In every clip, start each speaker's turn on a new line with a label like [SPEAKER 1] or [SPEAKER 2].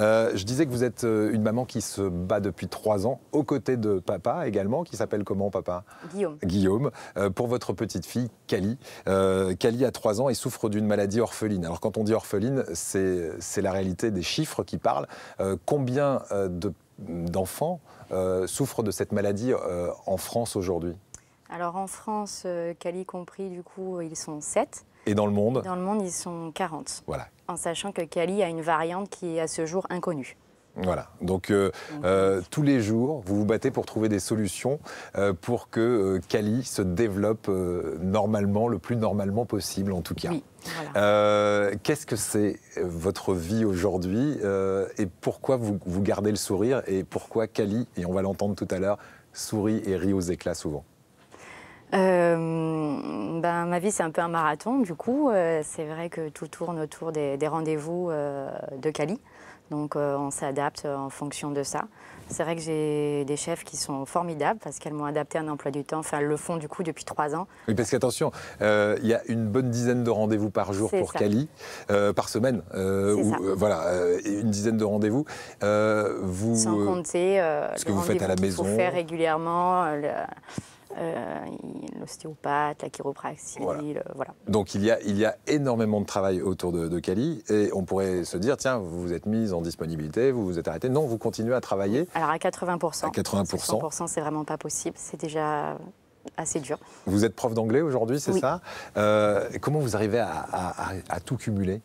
[SPEAKER 1] Euh, je disais que vous êtes euh, une maman qui se bat depuis trois ans, aux côtés de papa également, qui s'appelle comment papa Guillaume. Guillaume, euh, pour votre petite fille, Cali. Cali a 3 ans et souffre d'une maladie orpheline. Alors quand on dit orpheline, c'est la réalité des chiffres qui parlent. combien d'enfants souffrent de cette maladie en France aujourd'hui
[SPEAKER 2] alors en France, Cali compris, du coup, ils sont 7.
[SPEAKER 1] Et dans le monde Dans
[SPEAKER 2] le monde, ils sont 40. Voilà. En sachant que Cali a une variante qui est à ce jour inconnue.
[SPEAKER 1] Voilà, donc euh, euh, tous les jours, vous vous battez pour trouver des solutions euh, pour que Cali se développe normalement, le plus normalement possible en tout cas. Oui, Qu'est-ce que c'est votre vie aujourd'hui et pourquoi vous, vous gardez le sourire et pourquoi Cali, et on va l'entendre tout à l'heure, sourit et rit aux éclats souvent
[SPEAKER 2] ben, ma vie, c'est un peu un marathon. Du coup, euh, c'est vrai que tout tourne autour des, rendez-vous euh, de Cali. Donc, euh, on s'adapte en fonction de ça. C'est vrai que j'ai des chefs qui sont formidables parce qu'elles m'ont adapté un emploi du temps. Enfin, elles le font du coup depuis trois ans.
[SPEAKER 1] Oui, parce qu'attention, il y a une bonne dizaine de rendez-vous par jour pour Cali, par semaine. voilà, une dizaine de rendez-vous. vous, Sans
[SPEAKER 2] compter ce que vous faites à la maison. Ce faire régulièrement. Euh, l'ostéopathe, la chiropraxie, euh, voilà.
[SPEAKER 1] Donc il y, a, il y a énormément de travail autour de, Cali et on pourrait se dire, tiens, vous vous êtes mise en disponibilité, vous vous êtes arrêtée. Non, vous continuez à travailler.
[SPEAKER 2] Alors à 80%. 80%. c'est vraiment pas possible, c'est déjà assez dur.
[SPEAKER 1] Vous êtes prof d'anglais aujourd'hui, c'est ça euh, Comment vous arrivez à tout cumuler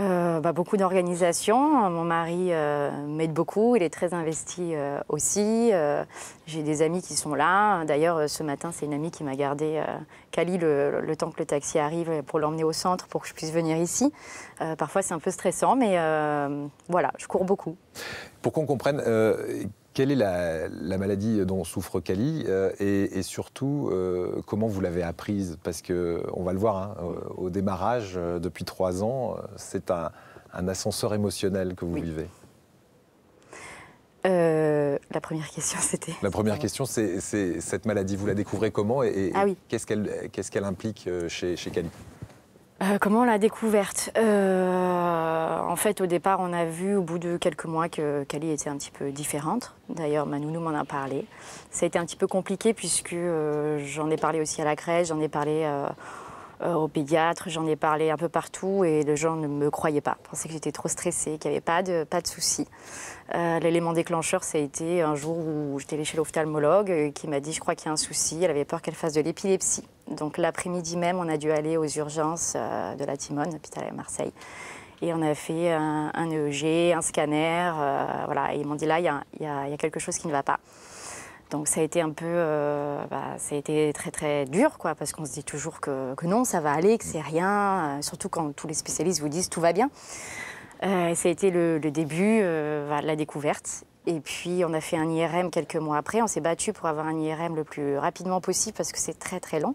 [SPEAKER 2] euh, bah, beaucoup d'organisations. Mon mari euh, m'aide beaucoup, il est très investi euh, aussi. J'ai des amis qui sont là. D'ailleurs, ce matin, c'est une amie qui m'a gardé Cali le, temps que le taxi arrive pour l'emmener au centre pour que je puisse venir ici. parfois, c'est un peu stressant, mais voilà, je cours beaucoup.
[SPEAKER 1] Pour qu'on comprenne, quelle est la, maladie dont souffre Kali euh, et, surtout, euh, comment vous l'avez apprise Parce qu'on va le voir, hein, euh, au, démarrage, depuis trois ans, c'est un, ascenseur émotionnel que vous vivez.
[SPEAKER 2] la première question, c'était.
[SPEAKER 1] La première question, c'est cette maladie. Vous la découvrez comment et, ah qu'est-ce qu'elle implique chez, chez
[SPEAKER 2] Comment euh, Comment la découverte euh, En fait, au départ, on a vu au bout de quelques mois que Kali était un petit peu différente. D'ailleurs, Manounou m'en a parlé. Ça a été un petit peu compliqué puisque euh, j'en ai parlé aussi à la crèche, j'en ai parlé au pédiatre, j'en ai parlé un peu partout et les gens ne me croyaient pas, pensaient que j'étais trop stressée, qu'il n'y avait pas de, pas soucis. L'élément déclencheur, ça a été un jour où j'étais chez l'ophtalmologue qui m'a dit je crois qu'il y a un souci, elle avait peur qu'elle fasse de l'épilepsie. Donc l'après-midi même, on a dû aller aux urgences euh, de la Timone, hôpital à Marseille. Et on a fait un, EEG, un scanner. Euh, voilà. Et ils m'ont dit là, il y, a, quelque chose qui ne va pas. Donc ça a été un peu, euh, bah, ça a été très très dur, quoi, parce qu'on se dit toujours que, que, non, ça va aller, que c'est rien, surtout quand tous les spécialistes vous disent tout va bien. ça a été le, début, bah, la découverte. Et puis, on a fait un IRM quelques mois après. On s'est battu pour avoir un IRM le plus rapidement possible parce que c'est très, très long.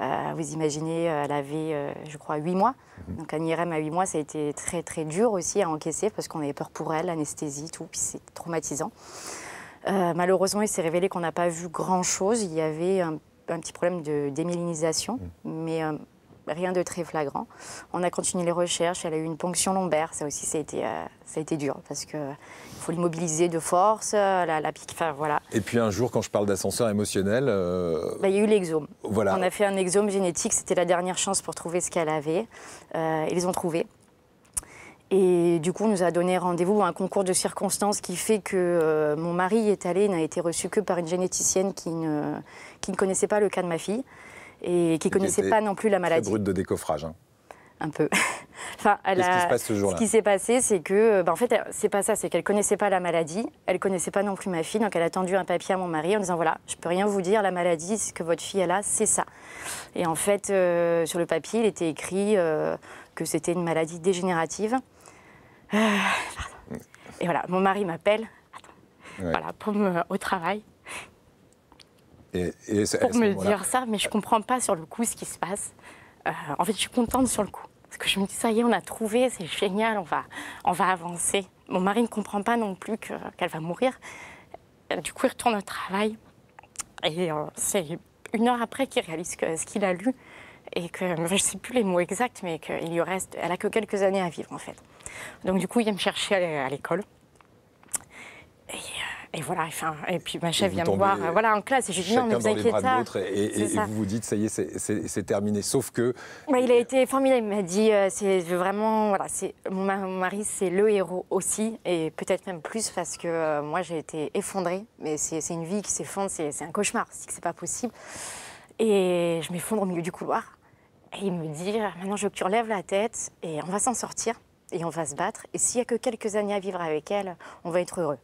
[SPEAKER 2] Euh, vous imaginez, euh, elle avait, euh, je crois, 8 mois. Mhm. Donc, un IRM à 8 mois, ça a été très, très dur aussi à encaisser parce qu'on avait peur pour elle, l'anesthésie, tout. Puis, c'est traumatisant. malheureusement, il s'est révélé qu'on n'a pas vu grand-chose. Il y avait un, un petit problème de démélinisation, mhm. mais rien de très flagrant. On a continué les recherches, elle a eu une ponction lombaire, ça aussi ça a été, euh, dur parce qu'il faut l'immobiliser de force, euh, la, la pique, voilà.
[SPEAKER 1] Et puis un jour, quand je parle d'ascenseur émotionnel... Euh,
[SPEAKER 2] bah, il y a eu l'exome. On a fait un exome génétique, c'était la dernière chance pour trouver ce qu'elle avait. ils ont trouvé. Et du coup, on nous a donné rendez-vous à un concours de circonstances qui fait que mon mari est allé, n'a été reçu que par une généticienne qui ne connaissait pas le cas de ma fille et qui ne connaissait pas non plus la maladie. Très
[SPEAKER 1] brut de décoffrage. Hein.
[SPEAKER 2] Un peu. enfin, elle Qu'est-ce qui se passe ce jour-là Ce qui s'est passé, c'est que, ben, en fait, c'est pas ça, c'est qu'elle connaissait pas la maladie, elle connaissait pas non plus ma fille, donc elle a tendu un papier à mon mari en disant voilà, je peux rien vous dire, la maladie, ce que votre fille a là, c'est ça. Et en fait, euh, sur le papier, il était écrit euh, que c'était une maladie dégénérative. Mm. et voilà, mon mari m'appelle, voilà, pour au travail
[SPEAKER 1] pour me dire
[SPEAKER 2] ça, mais je ne comprends pas sur le coup ce qui se passe. Euh, en fait, je suis contente sur le coup. Parce que je me dis, ça y est, on a trouvé, c'est génial, on va, on va avancer. Mon mari ne comprend pas non plus qu'elle va mourir. Euh, du coup, il retourne au travail. Et euh, c'est une heure après qu'il réalise ce qu'il a lu, et que, je ne sais plus les mots exacts, mais qu'il lui reste, elle a que quelques années à vivre en fait. Donc du coup, il vient me chercher à l'école. Et voilà, enfin, et puis ma chef vient me voir euh, voilà, en classe et je lui dis non, mais vous inquiétez pas. Et, vous
[SPEAKER 1] vous dites, ça y est, c'est terminé. Sauf que.
[SPEAKER 2] il a été formidable. Il m'a dit, je euh, c'est vraiment. Voilà, mon mari, c'est le héros aussi, et peut-être même plus parce que euh, moi, j'ai été effondrée. Mais c'est une vie qui s'effondre, c'est un cauchemar, c'est que c'est pas possible. Et je m'effondre au milieu du couloir. Et il me dit, maintenant, je veux que tu relèves la tête et on va s'en sortir et on va se battre. Et s'il n'y a que quelques années à vivre avec elle, on va être heureux.